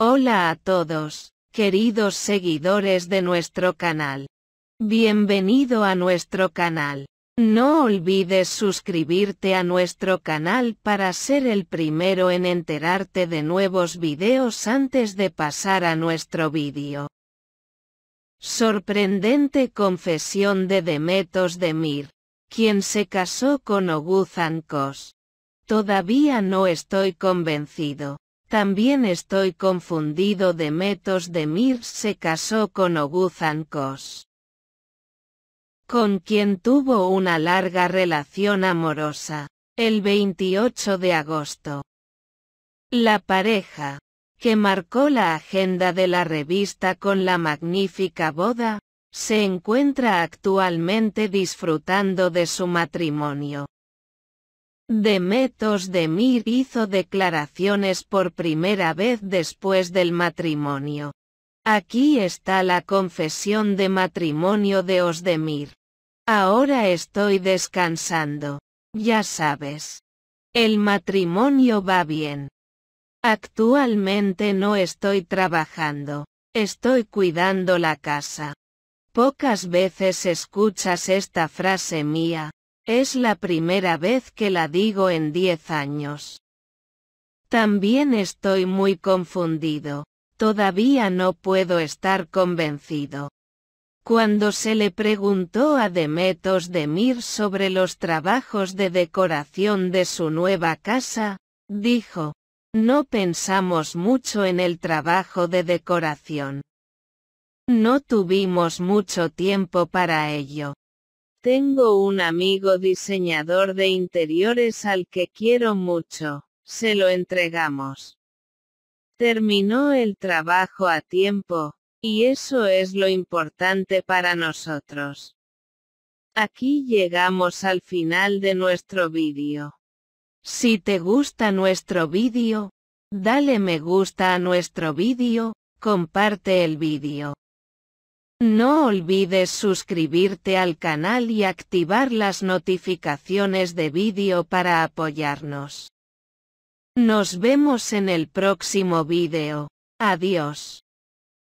Hola a todos, queridos seguidores de nuestro canal. Bienvenido a nuestro canal. No olvides suscribirte a nuestro canal para ser el primero en enterarte de nuevos videos antes de pasar a nuestro vídeo. Sorprendente confesión de Demetos Demir, quien se casó con Oguzankos. Todavía no estoy convencido. También estoy confundido de Metos de Mir se casó con Oguzancos, con quien tuvo una larga relación amorosa, el 28 de agosto. La pareja, que marcó la agenda de la revista con la magnífica boda, se encuentra actualmente disfrutando de su matrimonio. Demet Demir hizo declaraciones por primera vez después del matrimonio. Aquí está la confesión de matrimonio de Osdemir. Ahora estoy descansando. Ya sabes. El matrimonio va bien. Actualmente no estoy trabajando. Estoy cuidando la casa. Pocas veces escuchas esta frase mía, es la primera vez que la digo en diez años. También estoy muy confundido. Todavía no puedo estar convencido. Cuando se le preguntó a Demetos Demir sobre los trabajos de decoración de su nueva casa, dijo, no pensamos mucho en el trabajo de decoración. No tuvimos mucho tiempo para ello. Tengo un amigo diseñador de interiores al que quiero mucho, se lo entregamos. Terminó el trabajo a tiempo, y eso es lo importante para nosotros. Aquí llegamos al final de nuestro vídeo. Si te gusta nuestro vídeo, dale me gusta a nuestro vídeo, comparte el vídeo. No olvides suscribirte al canal y activar las notificaciones de vídeo para apoyarnos. Nos vemos en el próximo vídeo. Adiós.